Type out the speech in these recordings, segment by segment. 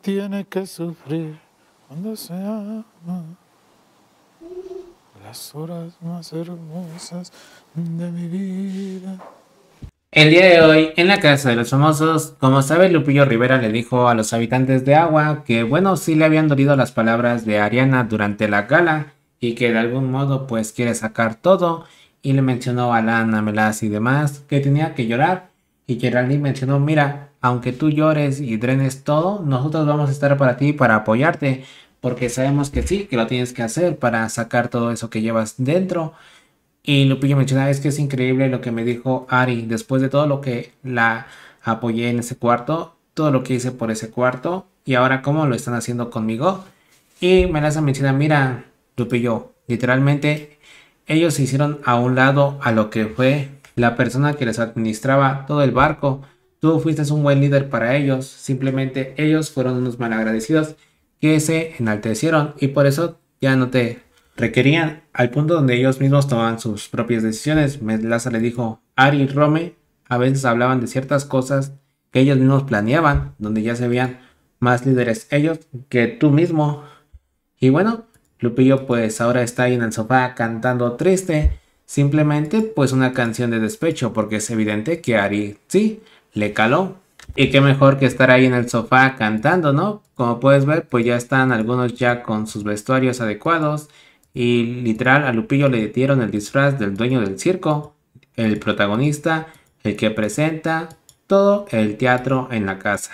tiene que sufrir cuando se ama. Las horas más hermosas de mi vida. El día de hoy, en la casa de los famosos, como sabe, Lupillo Rivera le dijo a los habitantes de Agua que, bueno, sí le habían dolido las palabras de Ariana durante la gala y que de algún modo, pues, quiere sacar todo. Y le mencionó a Lana Melas y demás que tenía que llorar y Geraldine mencionó, mira, aunque tú llores y drenes todo, nosotros vamos a estar para ti, para apoyarte, porque sabemos que sí, que lo tienes que hacer para sacar todo eso que llevas dentro. Y Lupillo menciona, es que es increíble lo que me dijo Ari, después de todo lo que la apoyé en ese cuarto, todo lo que hice por ese cuarto, y ahora cómo lo están haciendo conmigo. Y Melaza menciona, mira, Lupillo, literalmente ellos se hicieron a un lado a lo que fue la persona que les administraba todo el barco. Tú fuiste un buen líder para ellos, simplemente ellos fueron unos malagradecidos que se enaltecieron y por eso ya no te requerían al punto donde ellos mismos tomaban sus propias decisiones. Melaza le dijo, Ari y Rome a veces hablaban de ciertas cosas que ellos mismos planeaban, donde ya se veían más líderes ellos que tú mismo. Y bueno, Lupillo pues ahora está ahí en el sofá cantando triste Simplemente pues una canción de despecho porque es evidente que Ari sí, le caló. Y qué mejor que estar ahí en el sofá cantando, ¿no? Como puedes ver pues ya están algunos ya con sus vestuarios adecuados y literal a Lupillo le dieron el disfraz del dueño del circo, el protagonista, el que presenta, todo el teatro en la casa.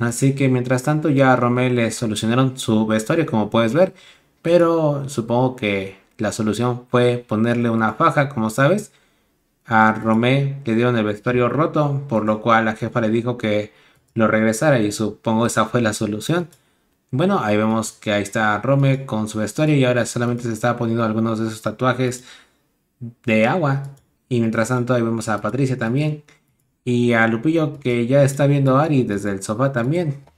Así que mientras tanto ya a Romé le solucionaron su vestuario como puedes ver, pero supongo que la solución fue ponerle una faja, como sabes. A Rome le dieron el vestuario roto, por lo cual la jefa le dijo que lo regresara y supongo esa fue la solución. Bueno, ahí vemos que ahí está Rome con su vestuario y ahora solamente se está poniendo algunos de esos tatuajes de agua. Y mientras tanto ahí vemos a Patricia también y a Lupillo que ya está viendo a Ari desde el sofá también.